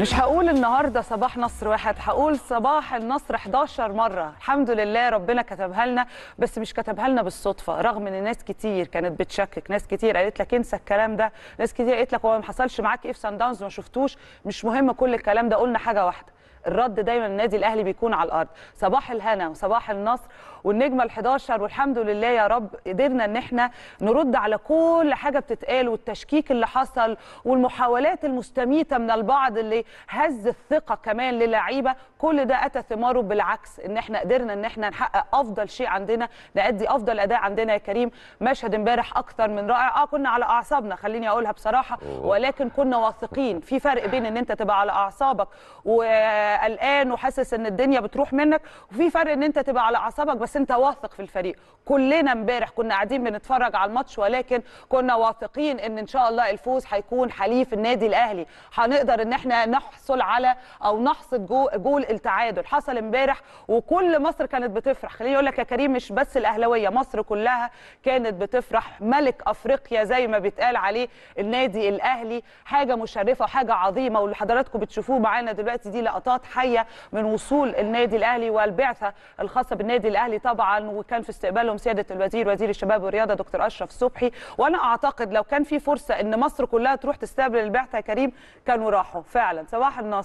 مش هقول النهارده صباح نصر واحد هقول صباح النصر 11 مره الحمد لله ربنا كتبها لنا بس مش كتبها لنا بالصدفه رغم ان ناس كتير كانت بتشكك ناس كتير قالت لك انسى الكلام ده ناس كتير قالت لك هو ما حصلش معاك ايه في سان داونز ما شفتوش مش مهم كل الكلام ده قلنا حاجه واحده الرد دايما النادي الاهلي بيكون على الارض صباح الهنا وصباح النصر والنجمه ال11 والحمد لله يا رب قدرنا ان احنا نرد على كل حاجه بتتقال والتشكيك اللي حصل والمحاولات المستميته من البعض اللي هز الثقه كمان للعيبه كل ده اتى ثماره بالعكس ان احنا قدرنا ان احنا نحقق افضل شيء عندنا نأدي افضل اداء عندنا يا كريم مشهد امبارح اكثر من رائع اه كنا على اعصابنا خليني اقولها بصراحه ولكن كنا واثقين في فرق بين ان انت تبقى على اعصابك و قلقان وحاسس ان الدنيا بتروح منك وفي فرق ان انت تبقى على اعصابك بس انت واثق في الفريق كلنا امبارح كنا قاعدين بنتفرج على الماتش ولكن كنا واثقين ان ان شاء الله الفوز هيكون حليف النادي الاهلي هنقدر ان احنا نحصل على او نحصد جو جول التعادل حصل امبارح وكل مصر كانت بتفرح خليني اقول لك يا كريم مش بس الاهلاويه مصر كلها كانت بتفرح ملك افريقيا زي ما بيتقال عليه النادي الاهلي حاجه مشرفه وحاجه عظيمه واللي حضراتكم بتشوفوه معانا دلوقتي دي لقطات لقطات حيه من وصول النادي الاهلي والبعثه الخاصه بالنادي الاهلي طبعا وكان في استقبالهم سياده الوزير وزير الشباب والرياضه دكتور اشرف صبحي وانا اعتقد لو كان في فرصه ان مصر كلها تروح تستقبل البعثه يا كريم كانوا راحوا فعلا صباح النصر